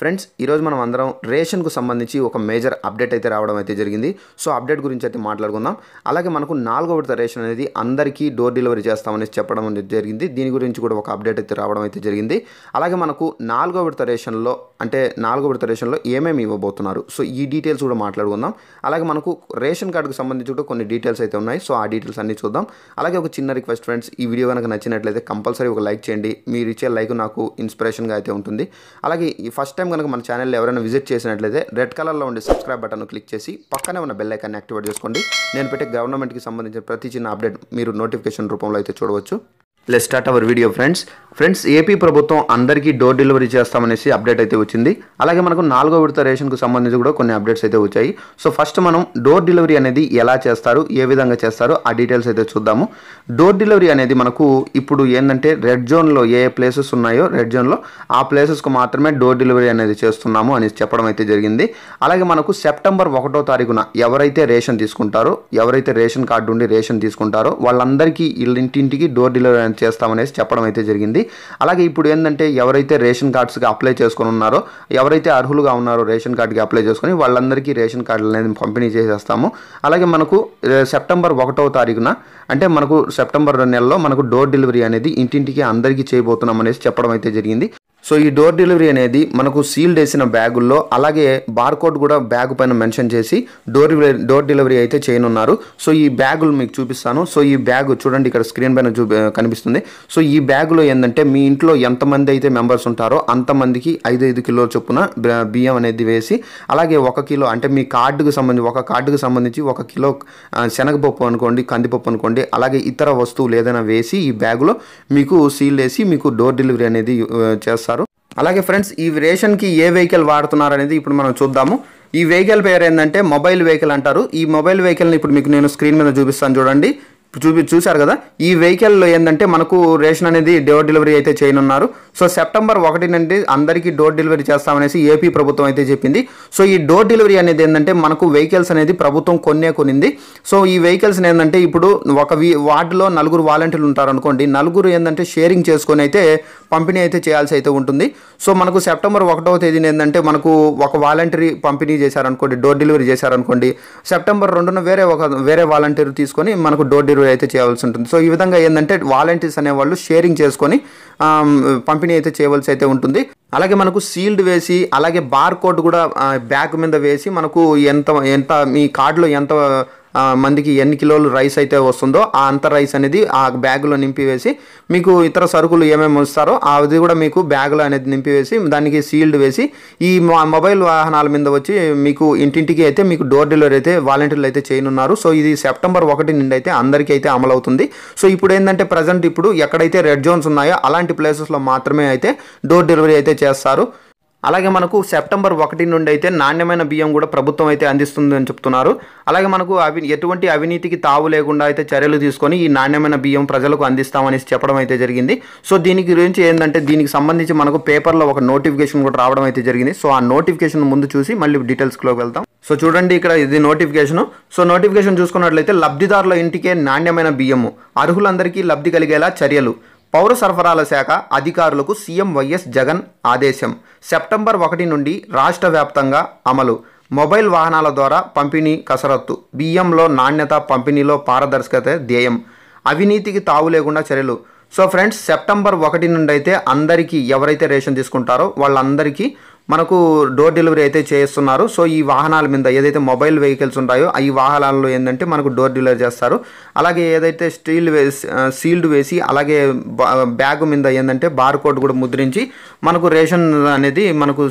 friends ఈరోజు మనం అందరం రేషన్కు సంబంధించి ఒక మేజర్ అప్డేట్ అయితే రావడం అయితే జరిగింది సో అప్డేట్ గురించి అయితే మాట్లాడుకుందాం అలాగే మనకు నాలుగో విడత రేషన్ అనేది అందరికీ డోర్ డెలివరీ చేస్తామని చెప్పడం జరిగింది దీని గురించి కూడా ఒక అప్డేట్ అయితే రావడం అయితే జరిగింది అలాగే మనకు నాలుగో విడత రేషన్లో అంటే నాలుగో విడత రేషన్లో ఏమేమి ఇవ్వబోతున్నారు సో ఈ డీటెయిల్స్ కూడా మాట్లాడుకుందాం అలాగే మనకు రేషన్ కార్డుకు సంబంధించి కూడా కొన్ని డీటెయిల్స్ అయితే ఉన్నాయి సో ఆ డీటెయిల్స్ అన్నీ చూద్దాం అలాగే ఒక చిన్న రిక్వెస్ట్ ఫ్రెండ్స్ ఈ వీడియో కనుక నచ్చినట్లయితే కంపల్సరీ ఒక లైక్ చేయండి మీరు ఇచ్చే లైక్ నాకు ఇన్స్పిరేషన్గా అయితే ఉంటుంది అలాగే ఈ ఫస్ట్ టైం టైం కనుక మన ఛానల్లో ఎవరైనా విజిట్ చేసినట్లయితే రెడ్ కలర్లో ఉండే సబ్స్క్రైబ్ బటన్ను క్లిక్ చేసి పక్కనే ఉన్న బెల్ ఐకాన్ని యాక్టివేట్ చేసుకోండి నేను పెట్టే గవర్నమెంట్కి సంబంధించిన ప్రతి చిన్న అప్డేట్ మీరు నోటిఫికేషన్ రూపంలో అయితే చూడవచ్చు let start our video friends friends AP ప్రభుత్వం అందరికీ డోర్ డెలివరీ చేస్తామనేసి అప్డేట్ అయితే వచ్చింది అలాగే మనకు నాలుగో విడత రేషన్కు సంబంధించి కూడా కొన్ని అప్డేట్స్ అయితే వచ్చాయి సో ఫస్ట్ మనం డోర్ డెలివరీ అనేది ఎలా చేస్తారు ఏ విధంగా చేస్తారు ఆ డీటెయిల్స్ అయితే చూద్దాము డోర్ డెలివరీ అనేది మనకు ఇప్పుడు ఏంటంటే రెడ్ జోన్లో ఏ ఏ ప్లేసెస్ ఉన్నాయో రెడ్ జోన్లో ఆ ప్లేసెస్కు మాత్రమే డోర్ డెలివరీ అనేది చేస్తున్నాము అని చెప్పడం అయితే జరిగింది అలాగే మనకు సెప్టెంబర్ ఒకటో తారీఖున ఎవరైతే రేషన్ తీసుకుంటారో ఎవరైతే రేషన్ కార్డు ఉండి రేషన్ తీసుకుంటారో వాళ్ళందరికీ ఇంటింటికి డోర్ డెలివరీ అనేది చేస్తామనేసి చెప్పడం అయితే జరిగింది అలాగే ఇప్పుడు ఏంటంటే ఎవరైతే రేషన్ కార్డ్స్కి అప్లై చేసుకొని ఉన్నారో ఎవరైతే అర్హులుగా ఉన్నారో రేషన్ కార్డుకి అప్లై చేసుకొని వాళ్ళందరికీ రేషన్ కార్డులు అనేది పంపిణీ చేసేస్తాము అలాగే మనకు సెప్టెంబర్ ఒకటవ తారీఖున అంటే మనకు సెప్టెంబర్ నెలలో మనకు డోర్ డెలివరీ అనేది ఇంటింటికి అందరికీ చేయబోతున్నాం అనేసి చెప్పడం అయితే జరిగింది సో ఈ డోర్ డెలివరీ అనేది మనకు సీల్డ్ వేసిన బ్యాగుల్లో అలాగే బార్కోడ్ కూడా బ్యాగ్ పైన మెన్షన్ చేసి డోర్ డోర్ డెలివరీ అయితే చేయనున్నారు సో ఈ బ్యాగులు మీకు చూపిస్తాను సో ఈ బ్యాగ్ చూడండి ఇక్కడ స్క్రీన్ పైన చూపి కనిపిస్తుంది సో ఈ బ్యాగులో ఏంటంటే మీ ఇంట్లో ఎంతమంది అయితే మెంబర్స్ ఉంటారో అంతమందికి ఐదు ఐదు కిలో చొప్పున బియ్యం అనేది వేసి అలాగే ఒక కిలో అంటే మీ కార్డుకు సంబంధించి ఒక కార్డుకు సంబంధించి ఒక కిలో శనగపప్పు అనుకోండి కందిపప్పు అనుకోండి అలాగే ఇతర వస్తువులు ఏదైనా వేసి ఈ బ్యాగులో మీకు సీల్ వేసి మీకు డోర్ డెలివరీ అనేది చేస్తారు అలాగే ఫ్రెండ్స్ ఈ రేషన్కి ఏ వెహికల్ వాడుతున్నారు అనేది ఇప్పుడు మనం చూద్దాము ఈ వెహికల్ పేరు ఏంటంటే మొబైల్ వెహికల్ అంటారు ఈ మొబైల్ వెహికల్ని ఇప్పుడు మీకు నేను స్క్రీన్ మీద చూపిస్తాను చూడండి చూపి చూశారు కదా ఈ వెహికల్లో ఏంటంటే మనకు రేషన్ అనేది డోర్ డెలివరీ అయితే చేయనున్నారు సో సెప్టెంబర్ ఒకటి నుండి అందరికీ డోర్ డెలివరీ చేస్తామనేసి ఏపీ ప్రభుత్వం అయితే చెప్పింది సో ఈ డోర్ డెలివరీ అనేది ఏంటంటే మనకు వెహికల్స్ అనేది ప్రభుత్వం కొన్నే కొనింది సో ఈ వెహికల్స్ ఏంటంటే ఇప్పుడు ఒక వార్డులో నలుగురు వాలంటీర్లు ఉంటారు అనుకోండి నలుగురు ఏంటంటే షేరింగ్ చేసుకొని అయితే పంపిణీ అయితే చేయాల్సి అయితే ఉంటుంది సో మనకు సెప్టెంబర్ ఒకటవ తేదీని ఏంటంటే మనకు ఒక వాలంటీర్ పంపిణీ చేశారనుకోండి డోర్ డెలివరీ చేశారనుకోండి సెప్టెంబర్ రెండున వేరే ఒక వేరే వాలంటీర్ తీసుకొని మనకు డోర్ డెలివరీ పంపిణీ అయితే చేయవలసి ఉంటుంది సో ఈ విధంగా ఏంటంటే వాలంటీర్స్ అనేవాళ్ళు షేరింగ్ చేసుకొని పంపిణీ అయితే చేయవలసి అయితే ఉంటుంది అలాగే మనకు సీల్డ్ వేసి అలాగే బార్ కోడ్ కూడా బ్యాగ్ మీద వేసి మనకు ఎంత ఎంత మీ కార్డులో ఎంత మందికి ఎన్ని కిలోలు రైస్ అయితే వస్తుందో ఆ అంత రైస్ అనేది ఆ బ్యాగులో నింపివేసి మీకు ఇతర సరుకులు ఏమేమి వస్తారో అది కూడా మీకు బ్యాగులో అనేది నింపివేసి దానికి సీల్డ్ వేసి ఈ మొబైల్ వాహనాల మీద వచ్చి మీకు ఇంటింటికి అయితే మీకు డోర్ డెలివరీ అయితే వాలంటీర్లు అయితే చేయనున్నారు సో ఇది సెప్టెంబర్ ఒకటి నుండి అయితే అందరికీ అయితే అమలవుతుంది సో ఇప్పుడు ఏంటంటే ప్రజెంట్ ఇప్పుడు ఎక్కడైతే రెడ్ జోన్స్ ఉన్నాయో అలాంటి ప్లేసెస్లో మాత్రమే అయితే డోర్ డెలివరీ అయితే చేస్తారు అలాగే మనకు సెప్టెంబర్ ఒకటి నుండి అయితే నాణ్యమైన బియ్యం కూడా ప్రభుత్వం అయితే అందిస్తుంది అని చెప్తున్నారు అలాగే మనకు అవి ఎటువంటి అవినీతికి తావు లేకుండా అయితే చర్యలు తీసుకొని ఈ నాణ్యమైన బియ్యం ప్రజలకు అందిస్తామని చెప్పడం అయితే జరిగింది సో దీని గురించి ఏంటంటే దీనికి సంబంధించి మనకు పేపర్లో ఒక నోటిఫికేషన్ కూడా రావడం అయితే జరిగింది సో ఆ నోటిఫికేషన్ ముందు చూసి మళ్ళీ డీటెయిల్స్లోకి వెళ్తాం సో చూడండి ఇక్కడ ఇది నోటిఫికేషన్ సో నోటిఫికేషన్ చూసుకున్నట్లయితే లబ్ధిదారుల ఇంటికే నాణ్యమైన బియ్యము అర్హులందరికీ లబ్ధి కలిగేలా చర్యలు పౌర సరఫరాల శాఖ అధికారులకు సీఎం వైఎస్ జగన్ ఆదేశం సెప్టెంబర్ ఒకటి నుండి రాష్ట్ర వ్యాప్తంగా అమలు మొబైల్ వాహనాల ద్వారా పంపిణీ కసరత్తు బియ్యంలో నాణ్యత పంపిణీలో పారదర్శకత ధ్యేయం అవినీతికి తావు లేకుండా చర్యలు సో ఫ్రెండ్స్ సెప్టెంబర్ ఒకటి నుండి అయితే అందరికీ ఎవరైతే రేషన్ తీసుకుంటారో వాళ్ళందరికీ మనకు డోర్ డెలివరీ అయితే చేస్తున్నారు సో ఈ వాహనాల మీద ఏదైతే మొబైల్ వెహికల్స్ ఉంటాయో ఈ వాహనాల్లో ఏంటంటే మనకు డోర్ డెలివరీ చేస్తారు అలాగే ఏదైతే స్టీల్ వేసి సీల్డ్ వేసి అలాగే బ్యాగ్ మీద ఏంటంటే బార్ కోడ్ కూడా ముద్రించి మనకు రేషన్ అనేది మనకు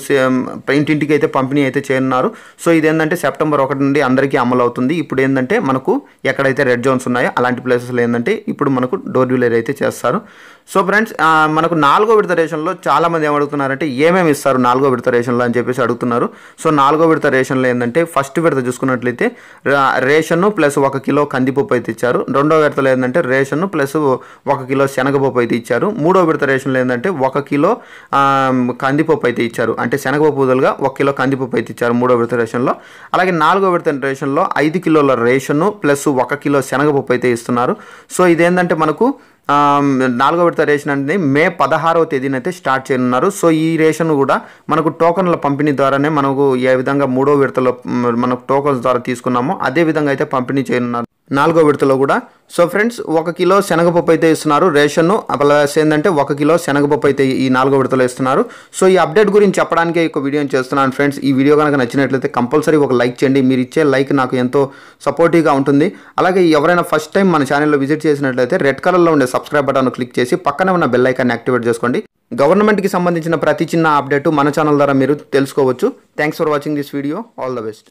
ఇంటింటికి అయితే పంపిణీ అయితే చేయనున్నారు సో ఇది ఏంటంటే సెప్టెంబర్ ఒకటి నుండి అందరికీ అమలు అవుతుంది ఇప్పుడు ఏంటంటే మనకు ఎక్కడైతే రెడ్ జోన్స్ ఉన్నాయో అలాంటి ప్లేసెస్లో ఏంటంటే ఇప్పుడు మనకు డోర్ డెలివరీ అయితే చేస్తారు సో ఫ్రెండ్స్ మనకు నాలుగో విడత రేషన్లో చాలామంది ఏమడుగుతున్నారంటే ఏమేమి ఇస్తారు నాలుగో విడత విడత రేషన్లు అని చెప్పేసి అడుగుతున్నారు సో నాలుగో విడత రేషన్లో ఏంటంటే ఫస్ట్ విడత చూసుకున్నట్లయితే రేషన్ను ప్లస్ ఒక కిలో కందిపప్పు అయితే ఇచ్చారు రెండో విడతలు ఏంటంటే రేషన్ను ప్లస్ ఒక కిలో శనగపప్పు అయితే ఇచ్చారు మూడో విడత రేషన్లో ఏంటంటే ఒక కిలో కందిపప్పు అయితే ఇచ్చారు అంటే శనగపప్పు బదులుగా ఒక కిలో కందిపప్పు అయితే ఇచ్చారు మూడో విడత రేషన్లో అలాగే నాలుగో విడత రేషన్లో ఐదు కిలోల రేషన్ను ప్లస్ ఒక కిలో శనగపప్పు అయితే ఇస్తున్నారు సో ఇదేంటంటే మనకు నాలుగో విడత రేషన్ అనేది మే పదహారవ తేదీన అయితే స్టార్ట్ చేయనున్నారు సో ఈ రేషన్ కూడా మనకు టోకన్ల పంపిణీ ద్వారానే మనకు ఏ విధంగా మూడో విడతలో మనకు టోకన్స్ ద్వారా తీసుకున్నామో అదే విధంగా అయితే పంపిణీ చేయనున్నారు నాలుగో విడతలో కూడా సో ఫ్రెండ్స్ ఒక కిలో శనగపప్పు అయితే ఇస్తున్నారు రేషన్ను ప్లస్ ఏంటంటే ఒక కిలో శనగపప్పు అయితే ఈ నాలుగో విడతలో ఇస్తున్నారు సో ఈ అప్డేట్ గురించి చెప్పడానికే ఒక వీడియో చేస్తున్నాను ఫ్రెండ్స్ ఈ వీడియో కనుక నచ్చినట్లయితే కంపల్సరీ ఒక లైక్ చేయండి మీరు ఇచ్చే లైక్ నాకు ఎంతో సపోర్టివ్గా ఉంటుంది అలాగే ఎవరైనా ఫస్ట్ టైం మన ఛానల్లో విజిట్ చేసినట్లయితే రెడ్ కలర్లో ఉండే సబ్స్క్రైబ్ బటన్ను క్లిక్ చేసి పక్కనే ఉన్న బెల్ ఐకాన్ని యాక్టివేట్ చేసుకోండి గవర్నమెంట్కి సంబంధించిన ప్రతి చిన్న అప్డేటు మన ఛానల్ ద్వారా మీరు తెలుసుకోవచ్చు thanks for watching this video all the best